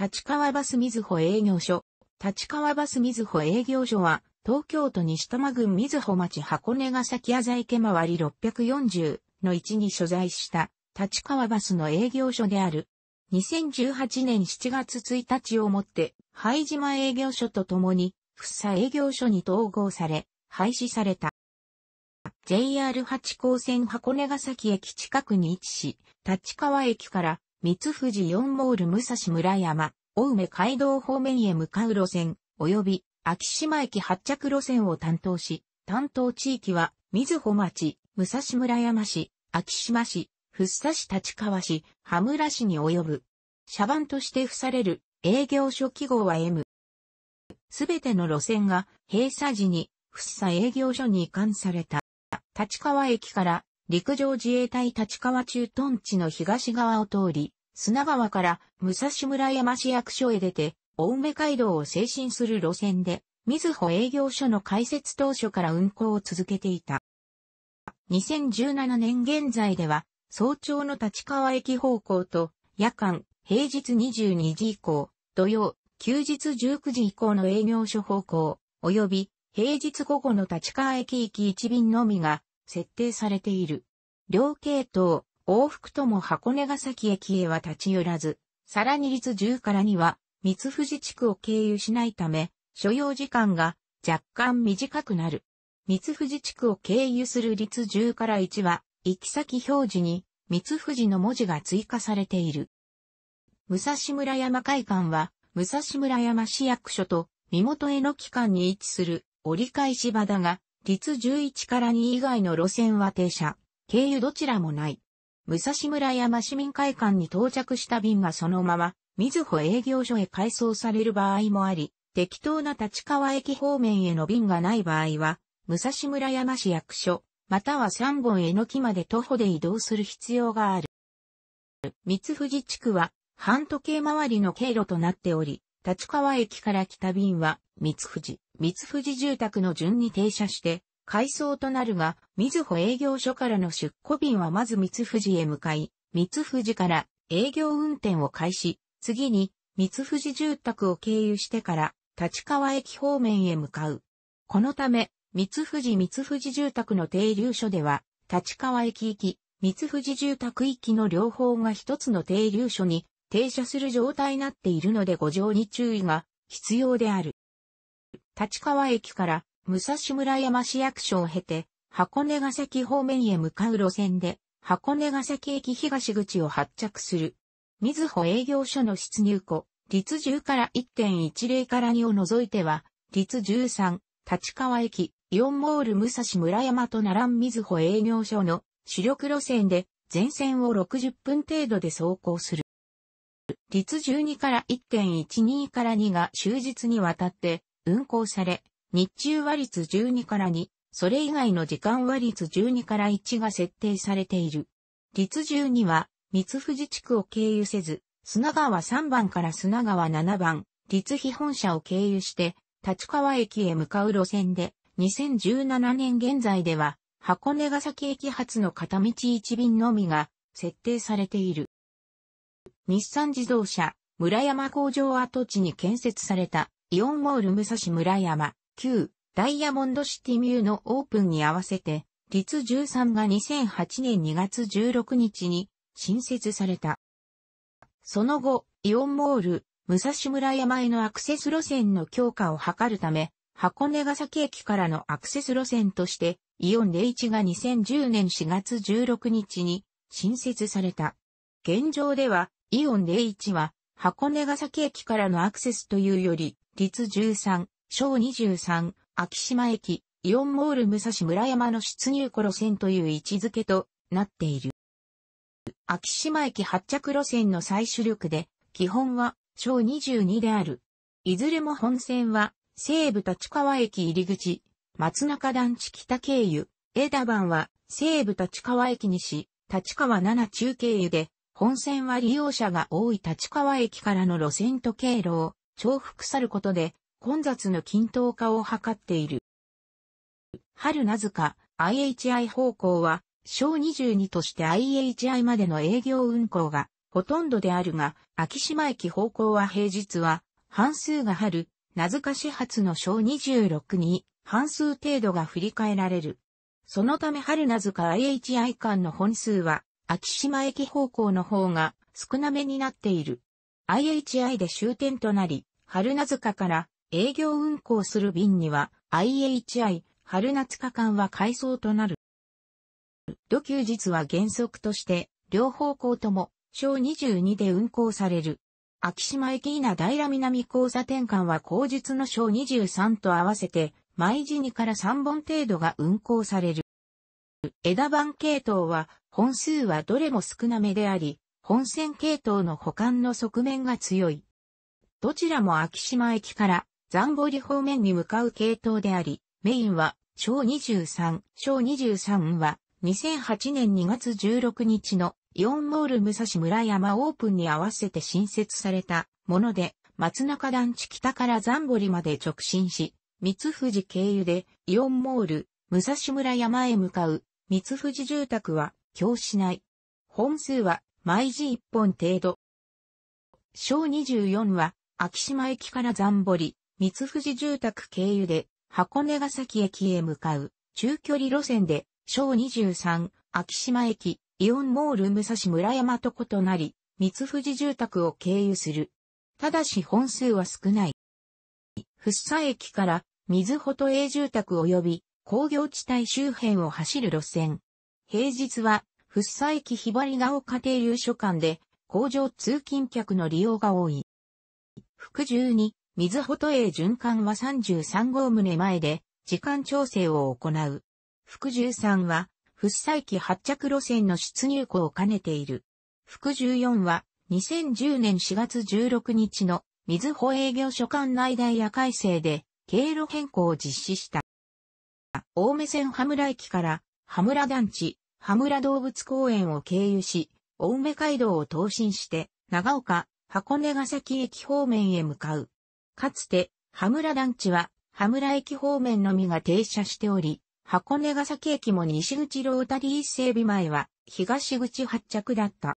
立川バス水穂営業所。立川バス水穂営業所は、東京都西多摩郡水穂町箱根ヶ崎浅池回り640の置に所在した立川バスの営業所である。2018年7月1日をもって、灰島営業所とともに、福佐営業所に統合され、廃止された。j r 八高線箱根ヶ崎駅近くに位置し、立川駅から三富士四モール武蔵村山、青梅街道方面へ向かう路線、及び、秋島駅発着路線を担当し、担当地域は、水穂町、武蔵村山市、秋島市、福生市立川市、羽村市に及ぶ。車番として付される営業所記号は M。すべての路線が閉鎖時に、福生営業所に移管された。立川駅から陸上自衛隊立川駐屯地の東側を通り、砂川から武蔵村山市役所へ出て、青梅街道を精進する路線で、水穂営業所の開設当初から運行を続けていた。2017年現在では、早朝の立川駅方向と、夜間、平日22時以降、土曜、休日19時以降の営業所方向、及び、平日午後の立川駅行き1便のみが、設定されている。両系統、往復とも箱根ヶ崎駅へは立ち寄らず、さらに率10からには、三富士地区を経由しないため、所要時間が若干短くなる。三富士地区を経由する率10から1は、行き先表示に三富士の文字が追加されている。武蔵村山会館は、武蔵村山市役所と身元への機関に位置する折り返し場だが、立11から2以外の路線は停車、経由どちらもない。武蔵村山市民会館に到着した便がそのまま、水穂営業所へ改送される場合もあり、適当な立川駅方面への便がない場合は、武蔵村山市役所、または三本江の木まで徒歩で移動する必要がある。三富地区は、半時計回りの経路となっており、立川駅から来た便は、三富三藤住宅の順に停車して、改装となるが、水穂営業所からの出庫便はまず三藤へ向かい、三藤から営業運転を開始、次に三藤住宅を経由してから立川駅方面へ向かう。このため、三藤三藤住宅の停留所では、立川駅行き、三藤住宅行きの両方が一つの停留所に停車する状態になっているのでご乗に注意が必要である。立川駅から武蔵村山市役所を経て、箱根ヶ崎方面へ向かう路線で、箱根ヶ崎駅東口を発着する。水穂営業所の出入庫、立10から1.10から2を除いては、立13、立川駅、イオンモール武蔵村山と並ん水穂営業所の主力路線で、全線を60分程度で走行する。立12から1.12から2が終日にわたって、運行され、日中和率12から2、それ以外の時間和率12から1が設定されている。率12は、三富士地区を経由せず、砂川3番から砂川7番、立日本社を経由して、立川駅へ向かう路線で、2017年現在では、箱根ヶ崎駅発の片道1便のみが設定されている。日産自動車、村山工場跡地に建設されたイオンモール武蔵村山、旧、ダイヤモンドシティミューのオープンに合わせて、立13が2008年2月16日に新設された。その後、イオンモール、武蔵村山へのアクセス路線の強化を図るため、箱根ヶ崎駅からのアクセス路線として、イオン01が2010年4月16日に新設された。現状では、イオン01は箱根ヶ崎駅からのアクセスというより、立13、小23、秋島駅、イオンモール武蔵村山の出入庫路線という位置づけとなっている。秋島駅発着路線の最主力で、基本は小22である。いずれも本線は、西武立川駅入り口、松中団地北経由、枝番は西武立川駅西、立川7中経由で、本線は利用者が多い立川駅からの路線と経路を重複さることで、混雑の均等化を図っている。春なずか IHI 方向は、小22として IHI までの営業運行がほとんどであるが、秋島駅方向は平日は、半数が春、なずか始発の小26に、半数程度が振り替えられる。そのため春なずか IHI 間の本数は、秋島駅方向の方が少なめになっている。IHI で終点となり、春名塚から営業運行する便には IHI 春名塚間は改装となる。土休日は原則として両方向とも小22で運行される。秋島駅稲平南交差点間は後日の小23と合わせて毎時2から3本程度が運行される。枝番系統は本数はどれも少なめであり、本線系統の保管の側面が強い。どちらも秋島駅からザンボリ方面に向かう系統であり、メインは小23、小23は2008年2月16日のイオンモール武蔵村山オープンに合わせて新設されたもので、松中団地北からザンボリまで直進し、三富士経由でイオンモール武蔵村山へ向かう三富士住宅は京市内。本数は毎時1本程度。小24は秋島駅から残堀、三富住宅経由で、箱根ヶ崎駅へ向かう、中距離路線で、小23、秋島駅、イオンモール武蔵村山と異なり、三富住宅を経由する。ただし本数は少ない。福生駅から、水穂都営住宅及び工業地帯周辺を走る路線。平日は、福生駅ひばりが丘停留所間で、工場通勤客の利用が多い。福十二、水穂都営循環は33号棟前で、時間調整を行う。福十三は、福災機発着路線の出入庫を兼ねている。福十四は、2010年4月16日の、水穂営業所管内ダイヤ改正で、経路変更を実施した。青梅線羽村駅から、羽村団地、羽村動物公園を経由し、青梅街道を東進して、長岡、箱根ヶ崎駅方面へ向かう。かつて、羽村団地は、羽村駅方面のみが停車しており、箱根ヶ崎駅も西口ロータリー整備前は、東口発着だった。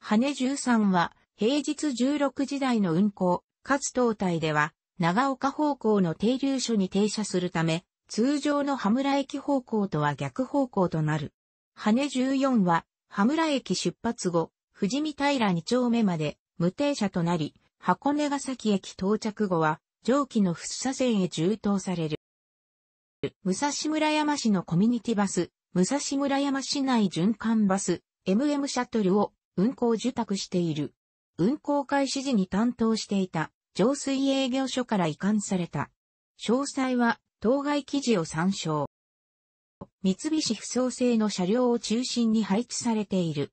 羽13は、平日16時台の運行、かつ東体では、長岡方向の停留所に停車するため、通常の羽村駅方向とは逆方向となる。羽14は、羽村駅出発後、富士見平2丁目まで無停車となり、箱根ヶ崎駅到着後は、上記の福車線へ充当される。武蔵村山市のコミュニティバス、武蔵村山市内循環バス、MM シャトルを運行受託している。運行開始時に担当していた浄水営業所から移管された。詳細は当該記事を参照。三菱不創製の車両を中心に配置されている。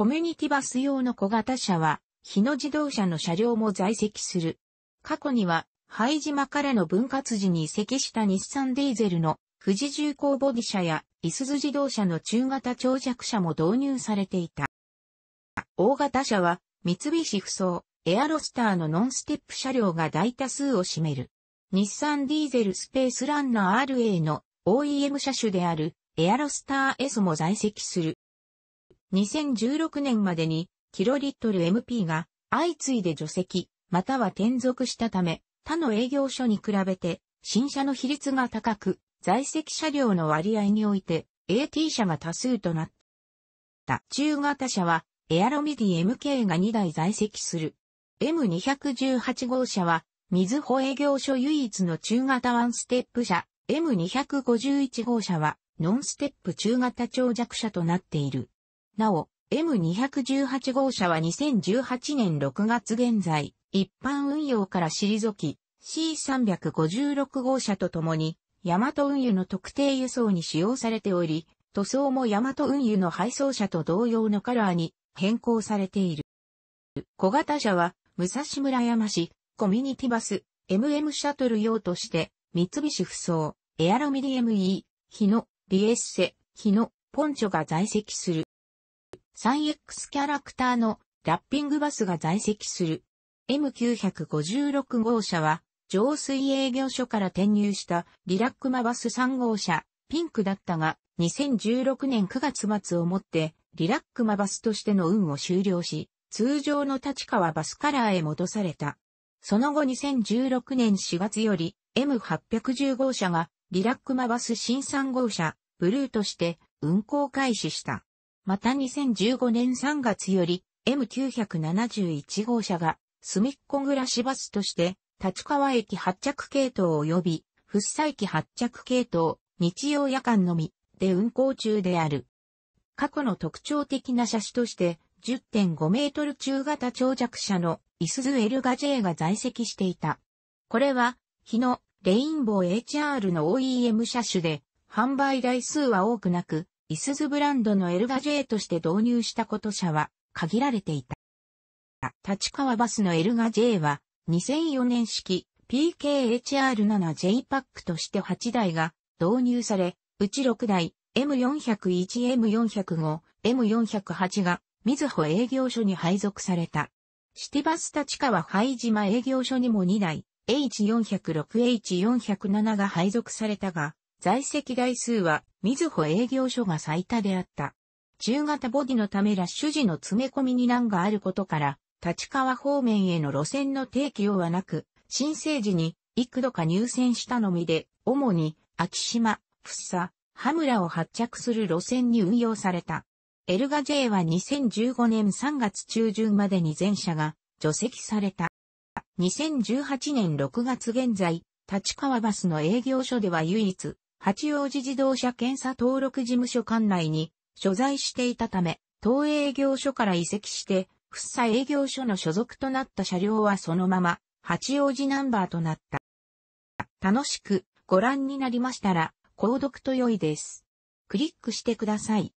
コミュニティバス用の小型車は、日野自動車の車両も在籍する。過去には、灰島からの分割時に移籍した日産ディーゼルの富士重工ボディ車や、いすゞ自動車の中型長尺車も導入されていた。大型車は、三菱不走、エアロスターのノンステップ車両が大多数を占める。日産ディーゼルスペースランナー RA の OEM 車種であるエアロスター S も在籍する。2016年までにキロリットル MP が相次いで除籍、または転属したため、他の営業所に比べて新車の比率が高く、在籍車両の割合において AT 車が多数となった。中型車はエアロミディ MK が2台在籍する。M218 号車は、水保営業所唯一の中型ワンステップ車、M251 号車は、ノンステップ中型長弱車となっている。なお、M218 号車は2018年6月現在、一般運用から退き、C356 号車とともに、ヤマト運輸の特定輸送に使用されており、塗装もヤマト運輸の配送車と同様のカラーに変更されている。小型車は、武蔵村山市、コミュニティバス、MM シャトル用として、三菱不走、エアロミディ ME、日野、リエッセ、日野、ポンチョが在籍する。3X キャラクターのラッピングバスが在籍する。M956 号車は、浄水営業所から転入したリラックマバス3号車、ピンクだったが、2016年9月末をもって、リラックマバスとしての運を終了し、通常の立川バスカラーへ戻された。その後2016年4月より M810 号車がリラックマバス新3号車ブルーとして運行開始した。また2015年3月より M971 号車が隅っこ暮らしバスとして立川駅発着系統及び福生駅発着系統日曜夜間のみで運行中である。過去の特徴的な車種として10.5メートル中型長尺車のイスズエルガ J が在籍していた。これは、日のレインボー HR の OEM 車種で、販売台数は多くなく、イスズブランドのエルガ J として導入したこと車は限られていた。立川バスのエルガ J は2004年式 PKHR7J パックとして8台が導入され、うち6台 M401、M405、M408 がみずほ営業所に配属された。シティバス立川灰島営業所にも2台 H406、H407 が配属されたが、在籍台数は水穂営業所が最多であった。中型ボディのためラッシュ時の詰め込みに難があることから、立川方面への路線の提供はなく、申請時に幾度か入線したのみで、主に秋島、福佐、羽村を発着する路線に運用された。エルガ J は2015年3月中旬までに全車が除籍された。2018年6月現在、立川バスの営業所では唯一、八王子自動車検査登録事務所管内に所在していたため、東営業所から移籍して、福生営業所の所属となった車両はそのまま、八王子ナンバーとなった。楽しくご覧になりましたら、購読と良いです。クリックしてください。